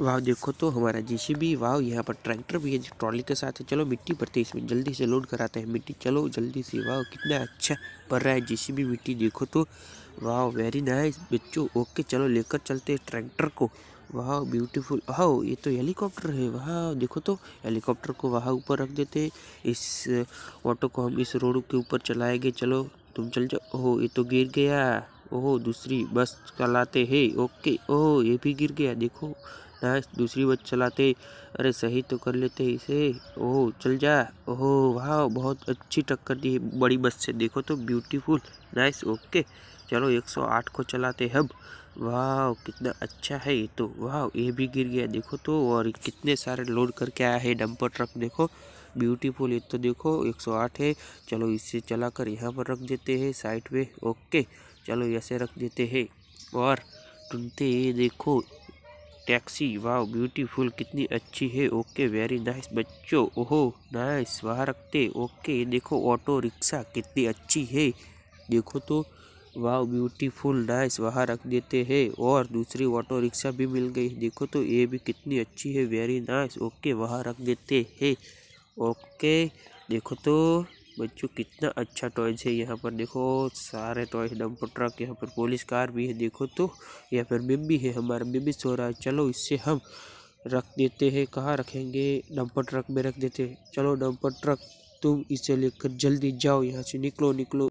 वाह देखो तो हमारा जेसीबी वाह यहाँ पर ट्रैक्टर भी है जो ट्रॉली के साथ है चलो मिट्टी भरते इसमें जल्दी से लोड कराते हैं मिट्टी चलो जल्दी से वाह कितना अच्छा पड़ रहा है जेसीबी मिट्टी देखो तो वाह वेरी नाइस बच्चों ओके चलो लेकर चलते हैं ट्रैक्टर को वाह ब्यूटीफुल वाह ये तो हेलीकॉप्टर है वाह देखो तो हेलीकॉप्टर को वहाँ ऊपर रख देते इस ऑटो को हम इस रोड के ऊपर चलाएंगे चलो तुम चल जाओ हो ये तो गिर गया ओह दूसरी बस चलाते हैं ओके ओह ये भी गिर गया देखो नाइस दूसरी बस चलाते अरे सही तो कर लेते इसे ओह चल जा ओह वाह बहुत अच्छी टक्कर दी बड़ी बस से देखो तो ब्यूटीफुल नाइस ओके चलो 108 को चलाते हम वाह कितना अच्छा है ये तो वाह ये भी गिर गया देखो तो और कितने सारे लोड करके आया है डंपर ट्रक देखो ब्यूटीफुल ये तो देखो 108 है चलो इसे चला कर यहाँ पर रख देते हैं साइड पे ओके चलो ऐसे रख देते हैं और ये देखो टैक्सी वाह ब्यूटीफुल कितनी अच्छी है ओके वेरी नाइस बच्चों ओहो नाइस वहाँ रखते ओके देखो ऑटो रिक्शा कितनी अच्छी है देखो तो वाओ ब्यूटीफुल नाइस वहाँ रख देते हैं और दूसरी ऑटो रिक्शा भी मिल गई देखो तो ये भी कितनी अच्छी है वेरी नाइस ओके वहाँ रख देते हैं ओके देखो तो बच्चों कितना अच्छा टॉयज है यहाँ पर देखो सारे टॉयज डंपर ट्रक यहाँ पर पुलिस कार भी है देखो तो यहाँ पर बेबी है हमारा बेबी सो रहा है चलो इससे हम रख देते हैं कहाँ रखेंगे डम्पर ट्रक में रख देते हैं चलो डम्पर ट्रक तुम इसे लेकर जल्दी जाओ यहाँ से निकलो निकलो